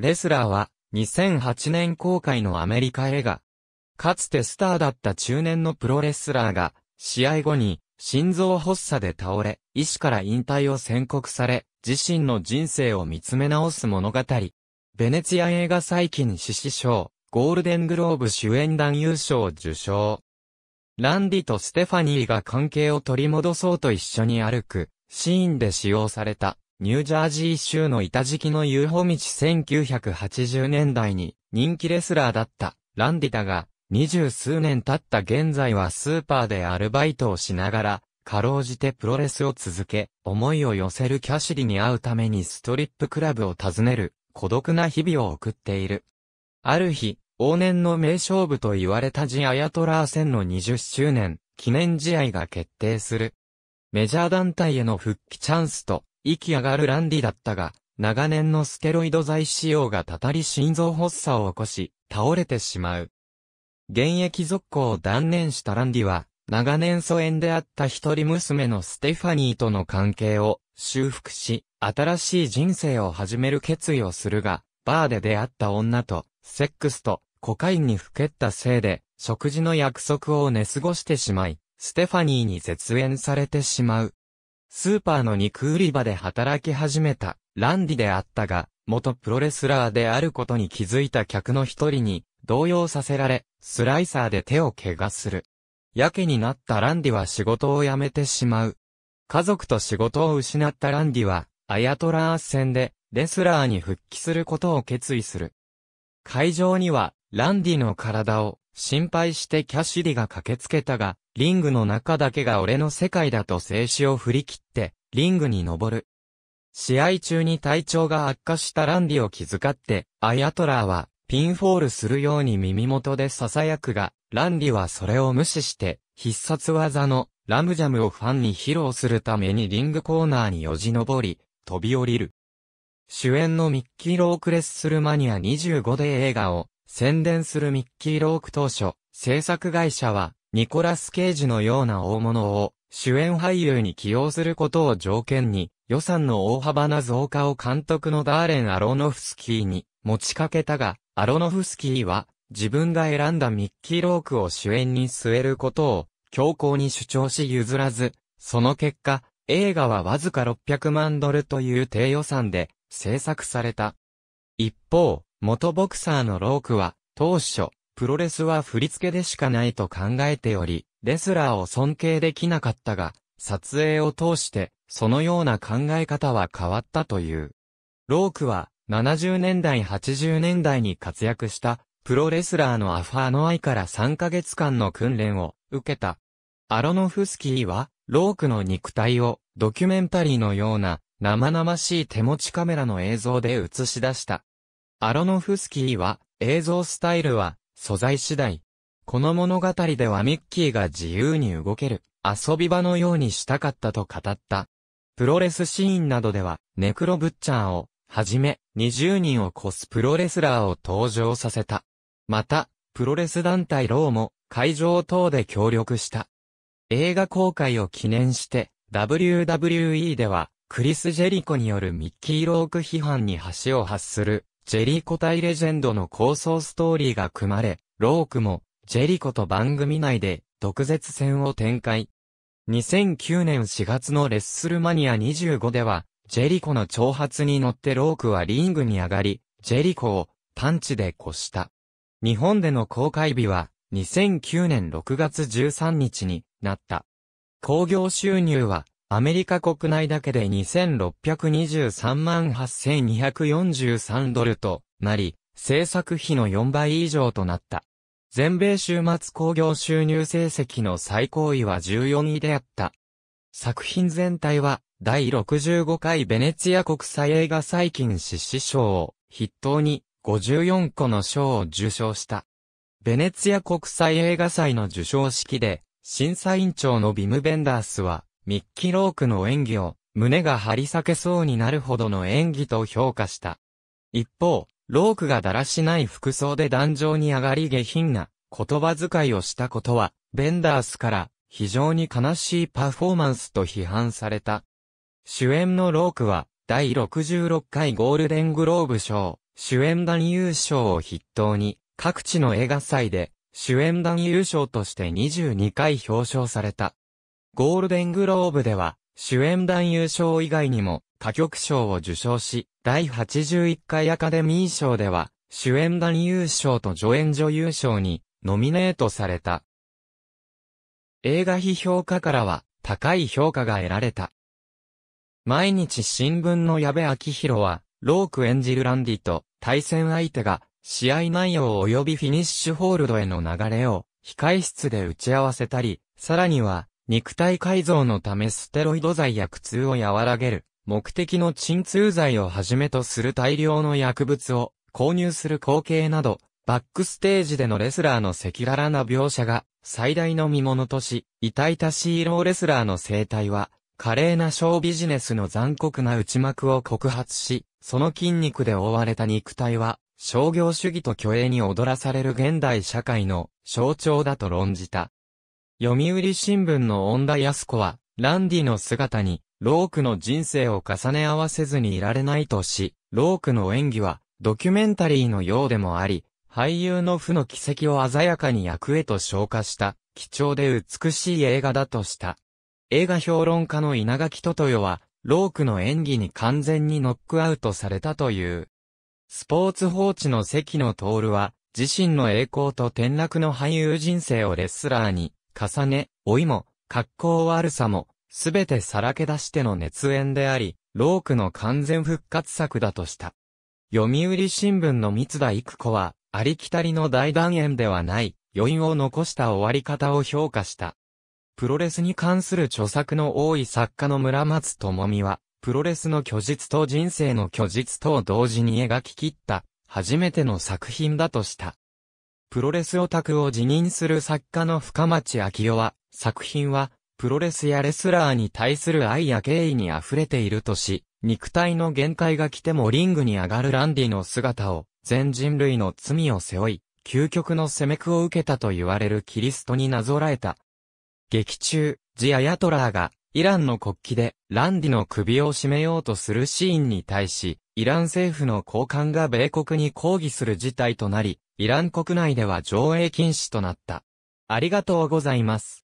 レスラーは、2008年公開のアメリカ映画。かつてスターだった中年のプロレスラーが、試合後に、心臓発作で倒れ、医師から引退を宣告され、自身の人生を見つめ直す物語。ベネツィア映画最近獅子賞、ゴールデングローブ主演男優賞受賞。ランディとステファニーが関係を取り戻そうと一緒に歩く、シーンで使用された。ニュージャージー州の板敷きの遊歩道1980年代に人気レスラーだったランディタが二十数年経った現在はスーパーでアルバイトをしながら、かろうじてプロレスを続け、思いを寄せるキャシリに会うためにストリップクラブを訪ねる、孤独な日々を送っている。ある日、往年の名勝負と言われたジアヤトラー戦の20周年、記念試合が決定する。メジャー団体への復帰チャンスと、息上がるランディだったが、長年のステロイド剤使用がたたり心臓発作を起こし、倒れてしまう。現役続行を断念したランディは、長年疎遠であった一人娘のステファニーとの関係を修復し、新しい人生を始める決意をするが、バーで出会った女と、セックスと、コカインにふけったせいで、食事の約束を寝過ごしてしまい、ステファニーに絶縁されてしまう。スーパーの肉売り場で働き始めた、ランディであったが、元プロレスラーであることに気づいた客の一人に、動揺させられ、スライサーで手を怪我する。やけになったランディは仕事を辞めてしまう。家族と仕事を失ったランディは、アヤトラー戦で、レスラーに復帰することを決意する。会場には、ランディの体を、心配してキャシディが駆けつけたが、リングの中だけが俺の世界だと静止を振り切って、リングに登る。試合中に体調が悪化したランディを気遣って、アイアトラーは、ピンフォールするように耳元で囁くが、ランディはそれを無視して、必殺技の、ラムジャムをファンに披露するためにリングコーナーによじ登り、飛び降りる。主演のミッキー・ロークレッスルマニア25で映画を宣伝するミッキー・ローク当初、制作会社はニコラス・ケイジのような大物を主演俳優に起用することを条件に、予算の大幅な増加を監督のダーレン・アロノフスキーに持ちかけたが、アロノフスキーは自分が選んだミッキー・ロークを主演に据えることを強硬に主張し譲らず、その結果、映画はわずか600万ドルという低予算で制作された。一方、元ボクサーのロークは当初プロレスは振り付けでしかないと考えており、レスラーを尊敬できなかったが、撮影を通して、そのような考え方は変わったという。ロークは、70年代80年代に活躍した、プロレスラーのアファーノアイから3ヶ月間の訓練を受けた。アロノフスキーは、ロークの肉体をドキュメンタリーのような生々しい手持ちカメラの映像で映し出した。アロノフスキーは、映像スタイルは素材次第。この物語ではミッキーが自由に動ける、遊び場のようにしたかったと語った。プロレスシーンなどでは、ネクロブッチャーを、はじめ、20人を超すプロレスラーを登場させた。また、プロレス団体ローも、会場等で協力した。映画公開を記念して、WWE では、クリス・ジェリコによるミッキー・ローク批判に橋を発するジェリコ対レジェンドの構想ストーリーが組まれ、ロークも、ジェリコと番組内で、毒舌戦を展開。2009年4月のレッスルマニア25では、ジェリコの挑発に乗ってロークはリングに上がり、ジェリコをパンチで越した。日本での公開日は、2009年6月13日になった。興行収入はアメリカ国内だけで2623万8243ドルとなり、制作費の4倍以上となった。全米週末興行収入成績の最高位は14位であった。作品全体は、第65回ベネツィア国際映画最近獅子賞を筆頭に54個の賞を受賞した。ベネツィア国際映画祭の受賞式で、審査委員長のビム・ベンダースは、ミッキー・ロークの演技を、胸が張り裂けそうになるほどの演技と評価した。一方、ロークがだらしない服装で壇上に上がり下品な言葉遣いをしたことは、ベンダースから非常に悲しいパフォーマンスと批判された。主演のロークは、第66回ゴールデングローブ賞、主演男優賞を筆頭に、各地の映画祭で、主演男優賞として22回表彰された。ゴールデングローブでは、主演男優賞以外にも、歌曲賞を受賞し、第81回アカデミー賞では、主演男優賞と助演女優賞に、ノミネートされた。映画批評家からは、高い評価が得られた。毎日新聞の矢部昭弘は、ローク演じるランディと、対戦相手が、試合内容及びフィニッシュホールドへの流れを、控室で打ち合わせたり、さらには、肉体改造のためステロイド剤や苦痛を和らげる、目的の鎮痛剤をはじめとする大量の薬物を購入する光景など、バックステージでのレスラーの赤裸々な描写が最大の見物とし、痛々しいーレスラーの生態は、華麗なショービジネスの残酷な内幕を告発し、その筋肉で覆われた肉体は、商業主義と虚栄に踊らされる現代社会の象徴だと論じた。読売新聞の恩田康子は、ランディの姿に、ロークの人生を重ね合わせずにいられないとし、ロークの演技は、ドキュメンタリーのようでもあり、俳優の負の軌跡を鮮やかに役へと昇華した、貴重で美しい映画だとした。映画評論家の稲垣トトヨは、ロークの演技に完全にノックアウトされたという。スポーツ報知の関野徹は、自身の栄光と転落の俳優人生をレスラーに、重ね、老いも、格好悪さも、すべてさらけ出しての熱演であり、ロークの完全復活作だとした。読売新聞の三田育子は、ありきたりの大断円ではない、余韻を残した終わり方を評価した。プロレスに関する著作の多い作家の村松智美は、プロレスの虚実と人生の虚実とを同時に描き切った、初めての作品だとした。プロレスオタクを辞任する作家の深町明夫は、作品は、プロレスやレスラーに対する愛や敬意に溢れているとし、肉体の限界が来てもリングに上がるランディの姿を、全人類の罪を背負い、究極の攻めくを受けたと言われるキリストになぞらえた。劇中、ジアヤトラーが、イランの国旗で、ランディの首を絞めようとするシーンに対し、イラン政府の高官が米国に抗議する事態となり、イラン国内では上映禁止となった。ありがとうございます。